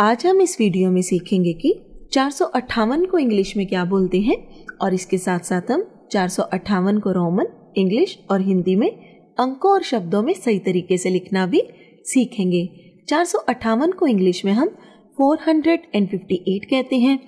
आज हम इस वीडियो में सीखेंगे कि चार को इंग्लिश में क्या बोलते हैं और इसके साथ साथ हम चार को रोमन इंग्लिश और हिंदी में अंकों और शब्दों में सही तरीके से लिखना भी सीखेंगे चार को इंग्लिश में हम 458 कहते हैं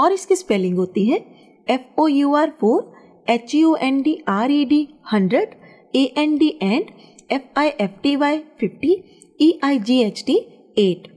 और इसकी स्पेलिंग होती है F O U R four H U N D R E D hundred A N D and F I F T Y fifty E I G H T eight